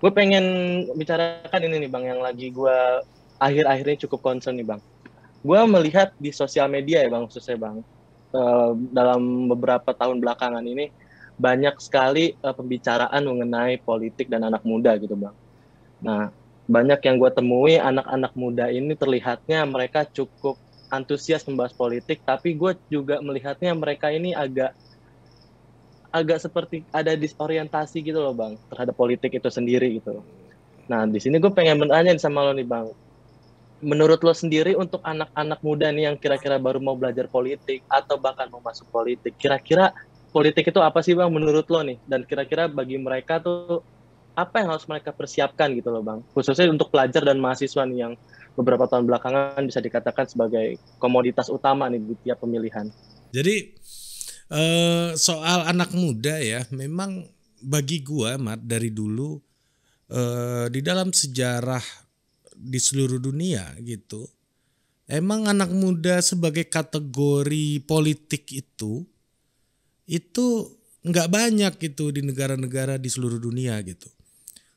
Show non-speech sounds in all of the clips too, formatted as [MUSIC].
gue pengen bicarakan ini nih bang yang lagi gue akhir-akhirnya cukup concern nih bang gue melihat di sosial media ya bang khususnya bang uh, dalam beberapa tahun belakangan ini banyak sekali uh, pembicaraan mengenai politik dan anak muda gitu bang nah banyak yang gue temui anak-anak muda ini terlihatnya mereka cukup antusias membahas politik tapi gue juga melihatnya mereka ini agak agak seperti ada disorientasi gitu loh bang terhadap politik itu sendiri gitu Nah di sini gue pengen menanyain sama lo nih bang, menurut lo sendiri untuk anak-anak muda nih yang kira-kira baru mau belajar politik atau bahkan mau masuk politik, kira-kira politik itu apa sih bang menurut lo nih dan kira-kira bagi mereka tuh apa yang harus mereka persiapkan gitu loh bang khususnya untuk pelajar dan mahasiswa nih yang beberapa tahun belakangan bisa dikatakan sebagai komoditas utama nih di tiap pemilihan jadi uh, soal anak muda ya, memang bagi gua mat dari dulu uh, di dalam sejarah di seluruh dunia gitu, emang anak muda sebagai kategori politik itu itu nggak banyak gitu di negara-negara di seluruh dunia gitu.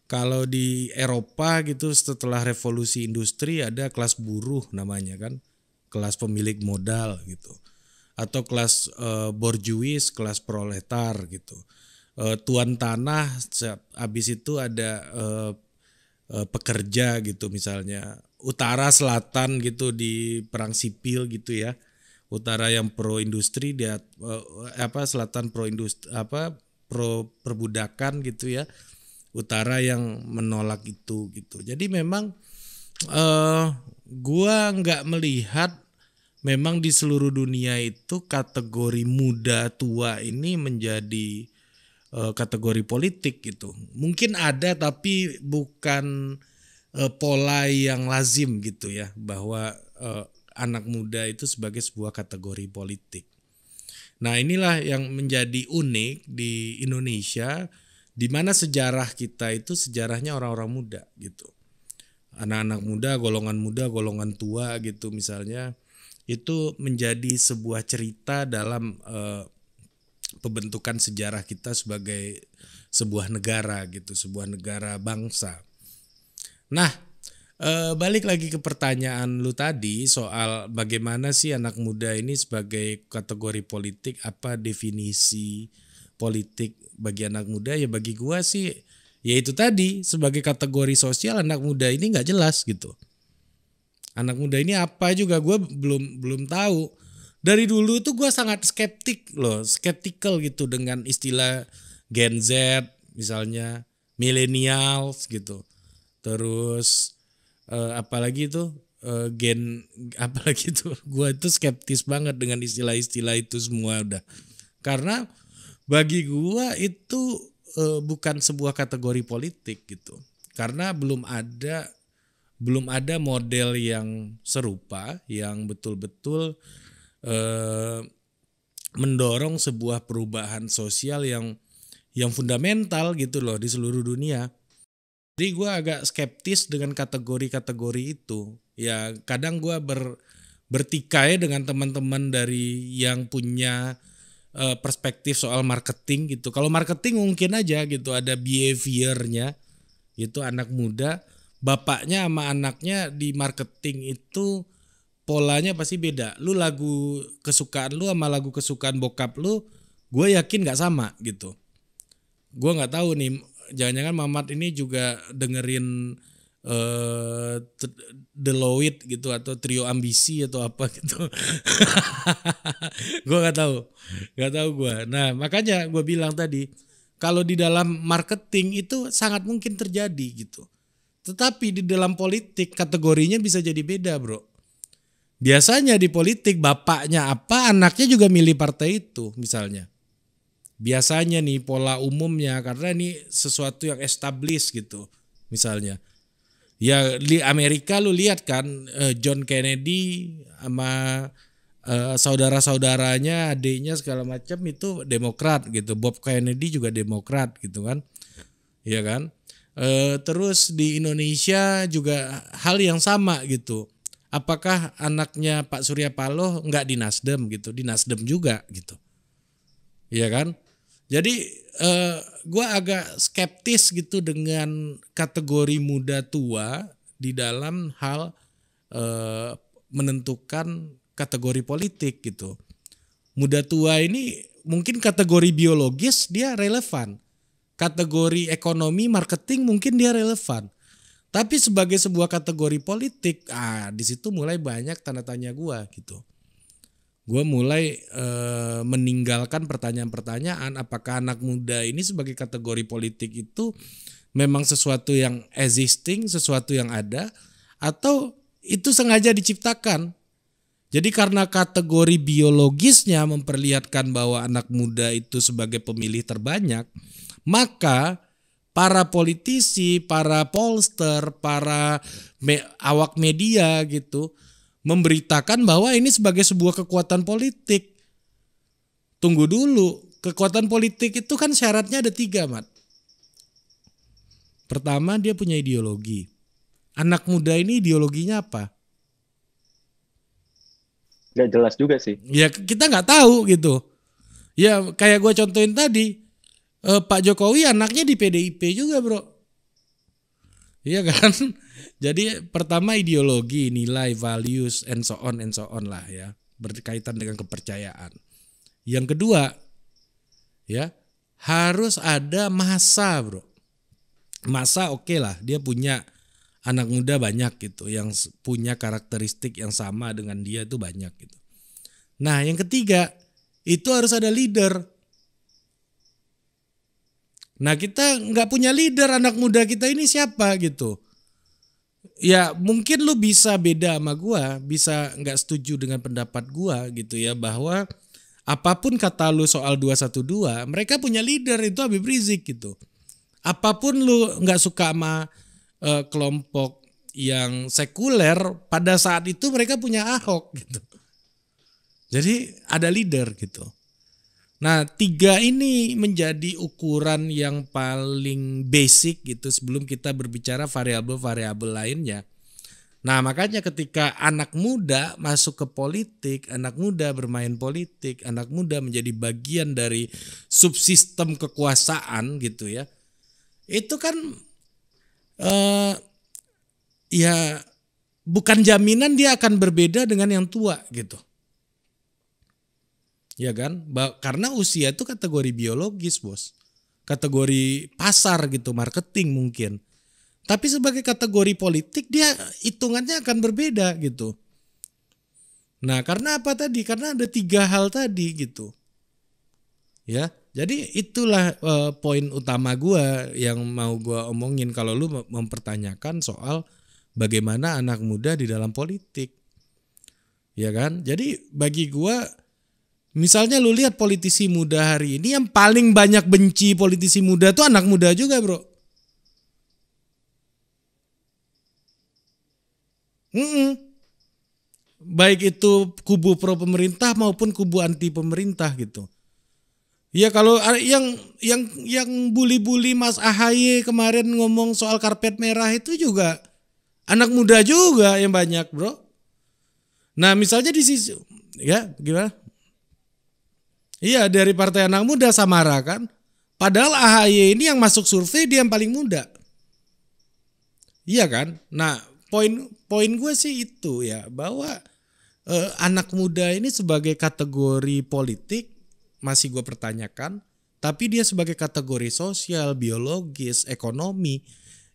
Kalau di Eropa gitu setelah revolusi industri ada kelas buruh namanya kan, kelas pemilik modal gitu atau kelas uh, borjuis, kelas proletar gitu. Uh, tuan tanah habis itu ada uh, uh, pekerja gitu misalnya utara selatan gitu di perang sipil gitu ya. Utara yang pro industri dia uh, apa selatan pro industri apa pro perbudakan gitu ya. Utara yang menolak itu gitu. Jadi memang uh, gua nggak melihat memang di seluruh dunia itu kategori muda tua ini menjadi uh, kategori politik gitu. Mungkin ada tapi bukan uh, pola yang lazim gitu ya bahwa uh, anak muda itu sebagai sebuah kategori politik. Nah, inilah yang menjadi unik di Indonesia di mana sejarah kita itu sejarahnya orang-orang muda gitu. Anak-anak muda, golongan muda, golongan tua gitu misalnya itu menjadi sebuah cerita dalam uh, pembentukan sejarah kita sebagai sebuah negara gitu, sebuah negara bangsa. Nah, e, balik lagi ke pertanyaan lu tadi soal bagaimana sih anak muda ini sebagai kategori politik apa definisi politik bagi anak muda ya bagi gua sih yaitu tadi sebagai kategori sosial anak muda ini nggak jelas gitu anak muda ini apa juga gue belum belum tahu dari dulu tuh gue sangat skeptik loh skeptical gitu dengan istilah Gen Z misalnya millennials gitu terus uh, apalagi itu uh, gen [LAUGHS] apalagi itu gue itu skeptis banget dengan istilah-istilah itu semua udah karena bagi gue itu uh, bukan sebuah kategori politik gitu karena belum ada belum ada model yang serupa yang betul-betul eh, mendorong sebuah perubahan sosial yang yang fundamental gitu loh di seluruh dunia. Jadi gue agak skeptis dengan kategori-kategori itu. Ya kadang gue ber, bertikai dengan teman-teman dari yang punya uh, perspektif soal marketing gitu. Kalau marketing mungkin aja gitu ada behaviornya gitu anak muda bapaknya sama anaknya di marketing itu polanya pasti beda. Lu lagu kesukaan lu sama lagu kesukaan bokap lu, gue yakin nggak sama gitu. Gue nggak tahu nih, jangan-jangan Mamat ini juga dengerin eh uh, The Lowit gitu atau trio ambisi atau apa gitu. [LAUGHS] gue nggak tahu, nggak tahu gue. Nah makanya gue bilang tadi kalau di dalam marketing itu sangat mungkin terjadi gitu tetapi di dalam politik kategorinya bisa jadi beda, Bro. Biasanya di politik bapaknya apa, anaknya juga milih partai itu, misalnya. Biasanya nih pola umumnya karena ini sesuatu yang establish gitu, misalnya. Ya di Amerika lu lihat kan eh, John Kennedy sama uh, saudara-saudaranya, adiknya segala macam itu Demokrat gitu. Bob Kennedy juga Demokrat gitu kan. Iya kan? E, terus di Indonesia juga hal yang sama gitu. Apakah anaknya Pak Surya Paloh nggak di Nasdem gitu, di Nasdem juga gitu, iya kan? Jadi eh, gue agak skeptis gitu dengan kategori muda tua di dalam hal eh, menentukan kategori politik gitu. Muda tua ini mungkin kategori biologis dia relevan, kategori ekonomi marketing mungkin dia relevan. Tapi sebagai sebuah kategori politik, ah di situ mulai banyak tanda tanya gue gitu. Gue mulai e, meninggalkan pertanyaan-pertanyaan apakah anak muda ini sebagai kategori politik itu memang sesuatu yang existing, sesuatu yang ada, atau itu sengaja diciptakan. Jadi karena kategori biologisnya memperlihatkan bahwa anak muda itu sebagai pemilih terbanyak, maka para politisi, para polster, para me awak media gitu memberitakan bahwa ini sebagai sebuah kekuatan politik. Tunggu dulu, kekuatan politik itu kan syaratnya ada tiga, Mat. Pertama, dia punya ideologi. Anak muda ini ideologinya apa? Gak jelas juga sih. Ya kita nggak tahu gitu. Ya kayak gue contohin tadi, eh, Pak Jokowi anaknya di PDIP juga bro iya kan [LAUGHS] jadi pertama ideologi nilai values and so on and so on lah ya berkaitan dengan kepercayaan yang kedua ya harus ada masa bro masa oke okay lah dia punya anak muda banyak gitu yang punya karakteristik yang sama dengan dia itu banyak gitu. Nah, yang ketiga itu harus ada leader. Nah kita nggak punya leader anak muda kita ini siapa gitu. Ya mungkin lu bisa beda sama gua, bisa nggak setuju dengan pendapat gua gitu ya bahwa apapun kata lu soal 212, mereka punya leader itu Habib Rizik gitu. Apapun lu nggak suka sama uh, kelompok yang sekuler pada saat itu mereka punya Ahok gitu. Jadi ada leader gitu. Nah, tiga ini menjadi ukuran yang paling basic gitu sebelum kita berbicara variabel-variabel lainnya. Nah, makanya ketika anak muda masuk ke politik, anak muda bermain politik, anak muda menjadi bagian dari subsistem kekuasaan gitu ya. Itu kan eh ya bukan jaminan dia akan berbeda dengan yang tua gitu ya kan? karena usia itu kategori biologis, bos. Kategori pasar gitu, marketing mungkin. Tapi sebagai kategori politik dia hitungannya akan berbeda gitu. Nah, karena apa tadi? Karena ada tiga hal tadi gitu. Ya, jadi itulah uh, poin utama gue yang mau gue omongin kalau lu mempertanyakan soal bagaimana anak muda di dalam politik. Ya kan? Jadi bagi gue Misalnya lu lihat politisi muda hari ini yang paling banyak benci politisi muda tuh anak muda juga, Bro. Mm -mm. Baik itu kubu pro pemerintah maupun kubu anti pemerintah gitu. Ya kalau ah, yang yang yang bully-bully Mas Ahaye kemarin ngomong soal karpet merah itu juga anak muda juga yang banyak, Bro. Nah, misalnya di sisi ya gimana? Iya dari Partai Anak Muda Samara kan. Padahal AHY ini yang masuk survei dia yang paling muda. Iya kan? Nah poin poin gue sih itu ya bahwa eh, anak muda ini sebagai kategori politik masih gue pertanyakan. Tapi dia sebagai kategori sosial, biologis, ekonomi,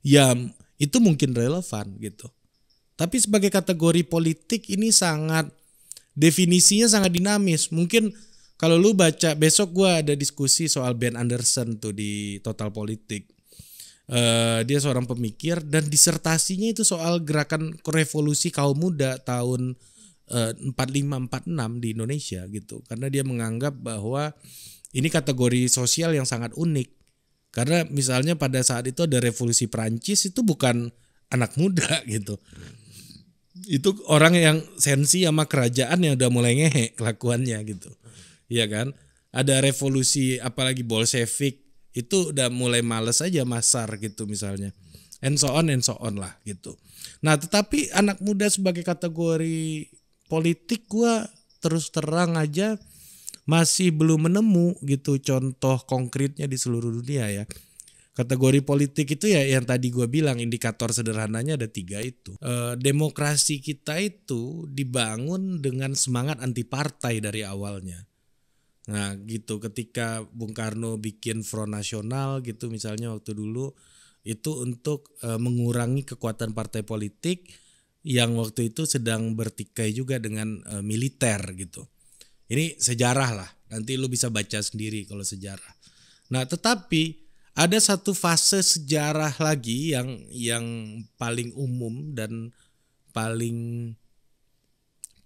ya itu mungkin relevan gitu. Tapi sebagai kategori politik ini sangat definisinya sangat dinamis. Mungkin kalau lu baca besok gue ada diskusi soal Ben Anderson tuh di Total Politik. Uh, dia seorang pemikir dan disertasinya itu soal gerakan revolusi kaum muda tahun eh, empat lima empat enam di Indonesia gitu. Karena dia menganggap bahwa ini kategori sosial yang sangat unik. Karena misalnya pada saat itu ada revolusi Perancis itu bukan anak muda [LAUGHS] gitu. Itu orang yang sensi sama kerajaan yang udah mulai ngehe kelakuannya gitu. Iya kan? Ada revolusi apalagi Bolshevik itu udah mulai males aja masar gitu misalnya. And so on and so on lah gitu. Nah, tetapi anak muda sebagai kategori politik gua terus terang aja masih belum menemu gitu contoh konkretnya di seluruh dunia ya. Kategori politik itu ya yang tadi gue bilang indikator sederhananya ada tiga itu. E, demokrasi kita itu dibangun dengan semangat anti partai dari awalnya. Nah gitu ketika Bung Karno bikin Front Nasional gitu misalnya waktu dulu itu untuk e, mengurangi kekuatan partai politik yang waktu itu sedang bertikai juga dengan e, militer gitu. Ini sejarah lah. Nanti lu bisa baca sendiri kalau sejarah. Nah, tetapi ada satu fase sejarah lagi yang yang paling umum dan paling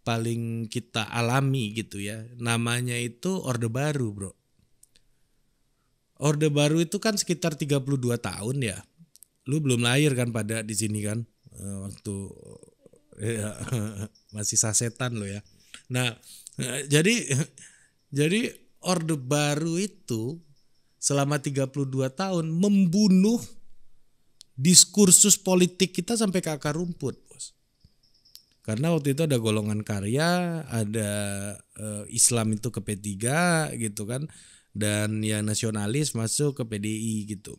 paling kita alami gitu ya. Namanya itu Orde Baru, Bro. Orde Baru itu kan sekitar 32 tahun ya. Lu belum lahir kan pada di sini kan eh, waktu [LAUGHS] ya, masih sasetan lo ya. Nah, [LAUGHS] jadi [LAUGHS] jadi Orde Baru itu selama 32 tahun membunuh diskursus politik kita sampai ke akar rumput karena waktu itu ada golongan karya, ada uh, Islam itu ke P3 gitu kan dan ya nasionalis masuk ke PDI gitu.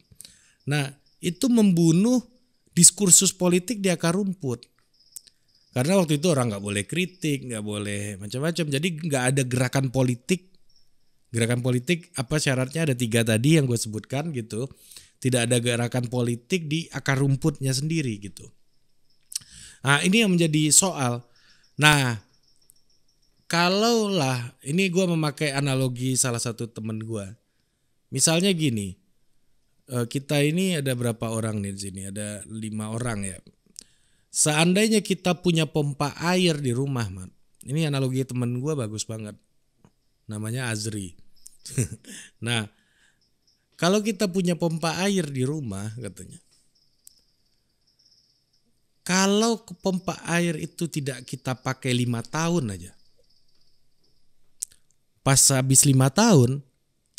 Nah, itu membunuh diskursus politik di akar rumput. Karena waktu itu orang nggak boleh kritik, nggak boleh macam-macam. Jadi nggak ada gerakan politik. Gerakan politik apa syaratnya ada tiga tadi yang gue sebutkan gitu. Tidak ada gerakan politik di akar rumputnya sendiri gitu. Nah, ini yang menjadi soal. Nah, kalaulah ini gue memakai analogi salah satu temen gue. Misalnya gini, eh, kita ini ada berapa orang nih di sini? Ada lima orang ya. Seandainya kita punya pompa air di rumah, man. Ini analogi temen gue bagus banget. Namanya Azri. [LAUGHS] nah, kalau kita punya pompa air di rumah, katanya, kalau pompa air itu tidak kita pakai lima tahun aja. Pas habis lima tahun,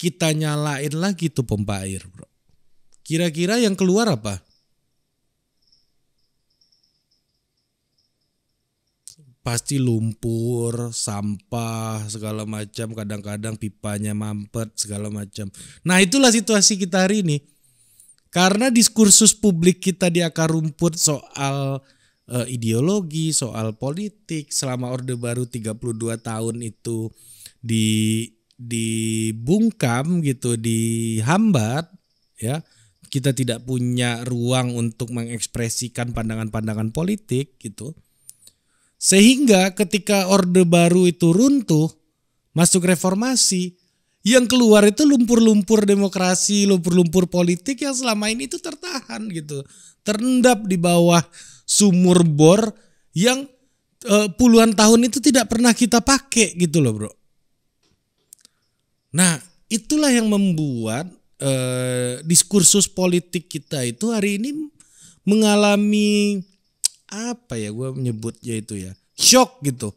kita nyalain lagi tuh pompa air, bro. Kira-kira yang keluar apa? Pasti lumpur, sampah, segala macam. Kadang-kadang pipanya mampet, segala macam. Nah itulah situasi kita hari ini karena diskursus publik kita di akar rumput soal uh, ideologi, soal politik selama Orde Baru 32 tahun itu di dibungkam gitu, dihambat ya. Kita tidak punya ruang untuk mengekspresikan pandangan-pandangan politik gitu. Sehingga ketika Orde Baru itu runtuh, masuk reformasi, yang keluar itu lumpur-lumpur demokrasi, lumpur-lumpur politik yang selama ini itu tertahan gitu, terendap di bawah sumur bor yang e, puluhan tahun itu tidak pernah kita pakai gitu loh, Bro. Nah, itulah yang membuat e, diskursus politik kita itu hari ini mengalami apa ya gue menyebutnya itu ya shock gitu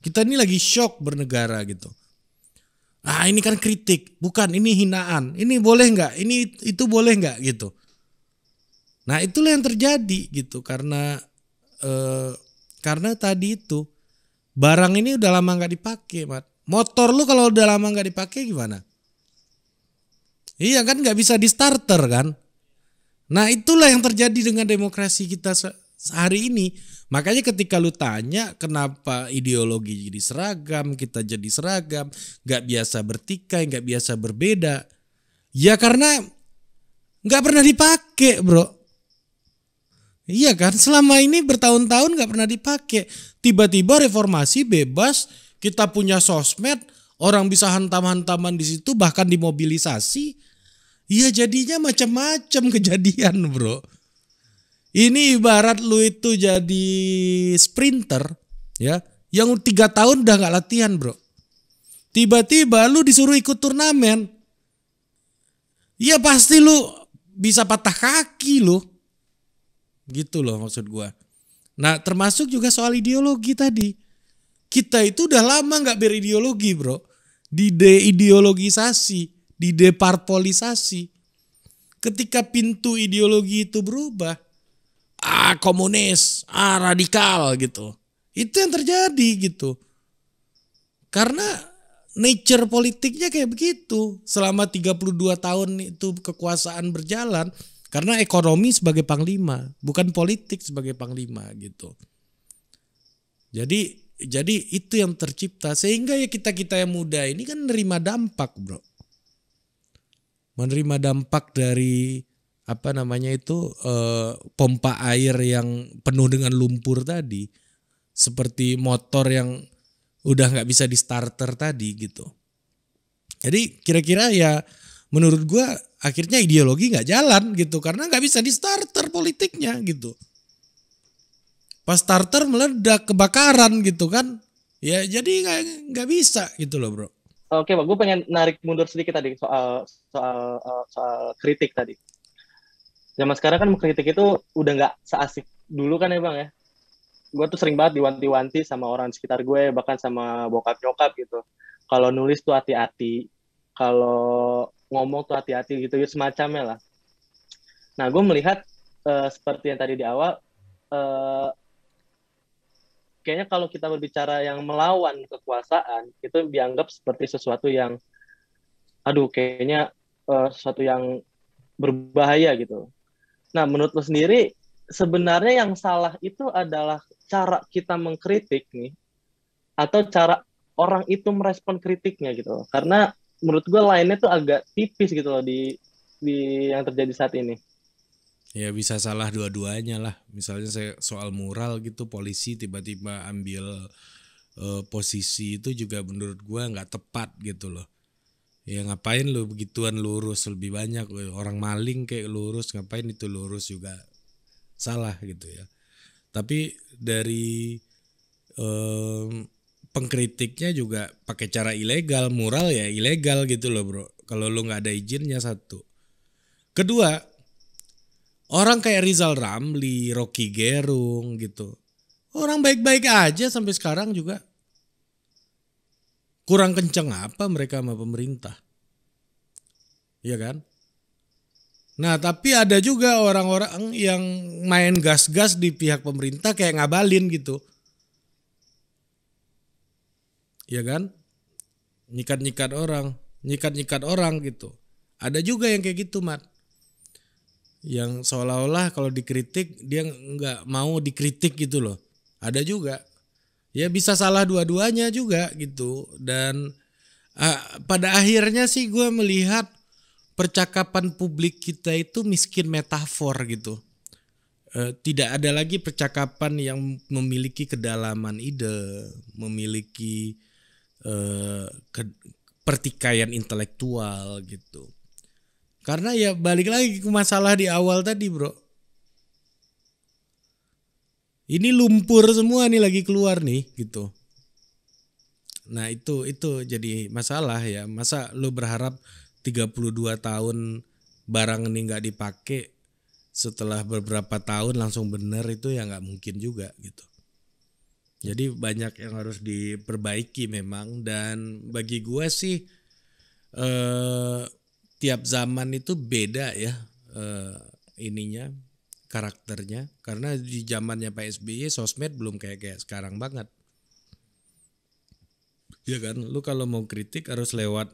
kita ini lagi shock bernegara gitu Nah ini kan kritik, bukan ini hinaan. Ini boleh nggak? Ini itu boleh nggak gitu? Nah itulah yang terjadi gitu karena eh, karena tadi itu barang ini udah lama nggak dipakai, mat. Motor lu kalau udah lama nggak dipakai gimana? Iya kan nggak bisa di starter kan? Nah itulah yang terjadi dengan demokrasi kita sehari ini. Makanya ketika lu tanya kenapa ideologi jadi seragam, kita jadi seragam, nggak biasa bertikai, nggak biasa berbeda. Ya karena nggak pernah dipakai bro. Iya kan, selama ini bertahun-tahun nggak pernah dipakai. Tiba-tiba reformasi bebas, kita punya sosmed, orang bisa hantam-hantaman di situ, bahkan dimobilisasi. Iya jadinya macam-macam [LAUGHS] kejadian bro. Ini ibarat lu itu jadi sprinter ya, yang tiga tahun udah nggak latihan bro. Tiba-tiba lu disuruh ikut turnamen, ya pasti lu bisa patah kaki lu. Gitu loh maksud gua. Nah termasuk juga soal ideologi tadi. Kita itu udah lama nggak berideologi bro. Di deideologisasi, di deparpolisasi. Ketika pintu ideologi itu berubah, ah komunis, ah radikal gitu. Itu yang terjadi gitu. Karena nature politiknya kayak begitu. Selama 32 tahun itu kekuasaan berjalan karena ekonomi sebagai panglima, bukan politik sebagai panglima gitu. Jadi jadi itu yang tercipta sehingga ya kita-kita yang muda ini kan nerima dampak, Bro. Menerima dampak dari apa namanya itu eh, pompa air yang penuh dengan lumpur tadi seperti motor yang udah nggak bisa di starter tadi gitu. Jadi kira-kira ya menurut gue akhirnya ideologi nggak jalan gitu karena nggak bisa di starter politiknya gitu. Pas starter meledak kebakaran gitu kan, ya jadi nggak bisa gitu loh bro. Oke, pak gue pengen narik mundur sedikit tadi soal soal eh, soal kritik tadi zaman sekarang kan mengkritik itu udah nggak seasik dulu kan ya bang ya gue tuh sering banget diwanti-wanti sama orang di sekitar gue bahkan sama bokap nyokap gitu kalau nulis tuh hati-hati kalau ngomong tuh hati-hati gitu ya semacamnya lah nah gue melihat uh, seperti yang tadi di awal uh, kayaknya kalau kita berbicara yang melawan kekuasaan itu dianggap seperti sesuatu yang aduh kayaknya uh, sesuatu yang berbahaya gitu Nah, menurut lo sendiri sebenarnya yang salah itu adalah cara kita mengkritik nih atau cara orang itu merespon kritiknya gitu loh. Karena menurut gue lainnya tuh agak tipis gitu loh di di yang terjadi saat ini. Ya bisa salah dua-duanya lah. Misalnya saya soal moral gitu polisi tiba-tiba ambil uh, posisi itu juga menurut gue nggak tepat gitu loh Ya ngapain lu begituan lurus lebih banyak eh, orang maling kayak lurus ngapain itu lurus juga salah gitu ya. Tapi dari um, pengkritiknya juga pakai cara ilegal, mural ya ilegal gitu loh bro. Kalau lu nggak ada izinnya satu. Kedua, orang kayak Rizal Ramli, Rocky Gerung gitu. Orang baik-baik aja sampai sekarang juga kurang kenceng apa mereka sama pemerintah. Iya kan? Nah tapi ada juga orang-orang yang main gas-gas di pihak pemerintah kayak ngabalin gitu. Iya kan? Nyikat-nyikat orang, nyikat-nyikat orang gitu. Ada juga yang kayak gitu, Mat. Yang seolah-olah kalau dikritik dia nggak mau dikritik gitu loh. Ada juga ya bisa salah dua-duanya juga gitu dan uh, pada akhirnya sih gue melihat percakapan publik kita itu miskin metafor gitu uh, tidak ada lagi percakapan yang memiliki kedalaman ide memiliki uh, ke pertikaian intelektual gitu karena ya balik lagi ke masalah di awal tadi bro ini lumpur semua nih lagi keluar nih gitu nah itu itu jadi masalah ya masa lu berharap 32 tahun barang ini nggak dipakai setelah beberapa tahun langsung bener itu ya nggak mungkin juga gitu jadi banyak yang harus diperbaiki memang dan bagi gue sih eh, tiap zaman itu beda ya eh, ininya karakternya karena di zamannya Pak SBY sosmed belum kayak kayak sekarang banget ya kan lu kalau mau kritik harus lewat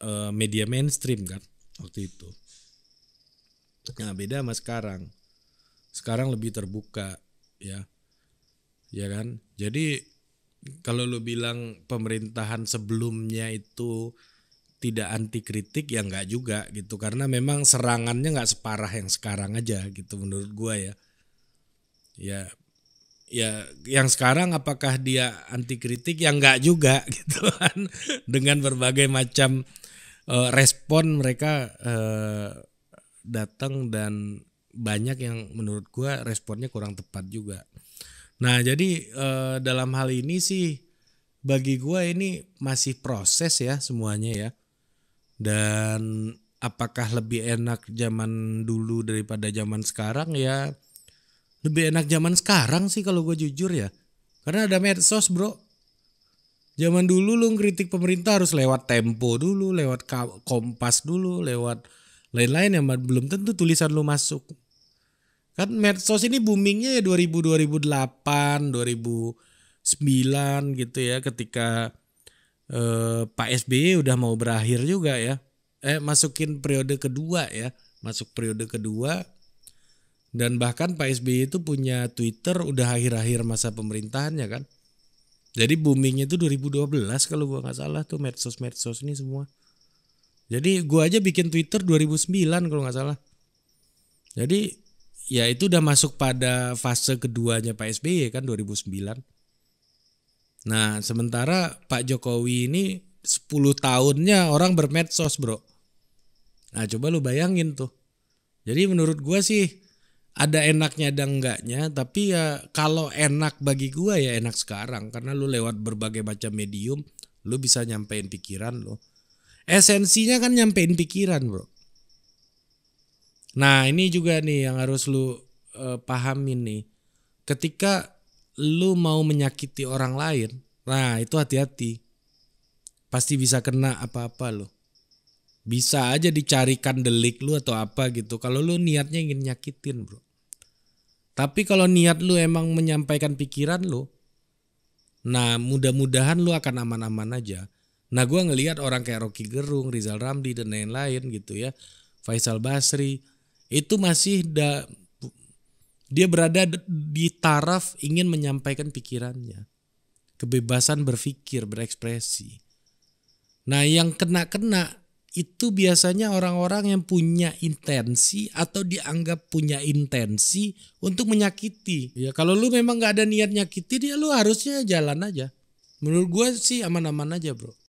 uh, media mainstream kan waktu itu nah beda sama sekarang sekarang lebih terbuka ya ya kan jadi kalau lu bilang pemerintahan sebelumnya itu tidak anti kritik ya enggak juga gitu karena memang serangannya enggak separah yang sekarang aja gitu menurut gua ya ya ya yang sekarang apakah dia anti kritik ya enggak juga [LAUGHS] gitu kan dengan berbagai macam uh, respon mereka uh, datang dan banyak yang menurut gua responnya kurang tepat juga nah jadi uh, dalam hal ini sih bagi gua ini masih proses ya semuanya ya dan apakah lebih enak zaman dulu daripada zaman sekarang ya lebih enak zaman sekarang sih kalau gue jujur ya karena ada medsos bro zaman dulu lu kritik pemerintah harus lewat tempo dulu lewat kompas dulu lewat lain-lain yang belum tentu tulisan lu masuk kan medsos ini boomingnya ya 2000 2008 2009 gitu ya ketika eh, Pak SBY udah mau berakhir juga ya. Eh masukin periode kedua ya, masuk periode kedua dan bahkan Pak SBY itu punya Twitter udah akhir-akhir masa pemerintahannya kan. Jadi boomingnya itu 2012 kalau gua nggak salah tuh medsos-medsos ini semua. Jadi gua aja bikin Twitter 2009 kalau nggak salah. Jadi ya itu udah masuk pada fase keduanya Pak SBY kan 2009. Nah, sementara Pak Jokowi ini 10 tahunnya orang bermedsos, Bro. Nah, coba lu bayangin tuh. Jadi menurut gua sih ada enaknya ada enggaknya, tapi ya kalau enak bagi gua ya enak sekarang karena lu lewat berbagai macam medium, lu bisa nyampein pikiran lo Esensinya kan nyampein pikiran, Bro. Nah, ini juga nih yang harus lu uh, pahamin nih. Ketika lu mau menyakiti orang lain, nah itu hati-hati. Pasti bisa kena apa-apa lo. Bisa aja dicarikan delik lu atau apa gitu. Kalau lu niatnya ingin nyakitin, Bro. Tapi kalau niat lu emang menyampaikan pikiran lu, nah mudah-mudahan lu akan aman-aman aja. Nah gue ngelihat orang kayak Rocky Gerung, Rizal Ramli dan lain-lain gitu ya, Faisal Basri itu masih da dia berada di taraf ingin menyampaikan pikirannya. Kebebasan berpikir, berekspresi. Nah yang kena-kena itu biasanya orang-orang yang punya intensi atau dianggap punya intensi untuk menyakiti. Ya kalau lu memang gak ada niat nyakiti dia lu harusnya jalan aja. Menurut gue sih aman-aman aja bro.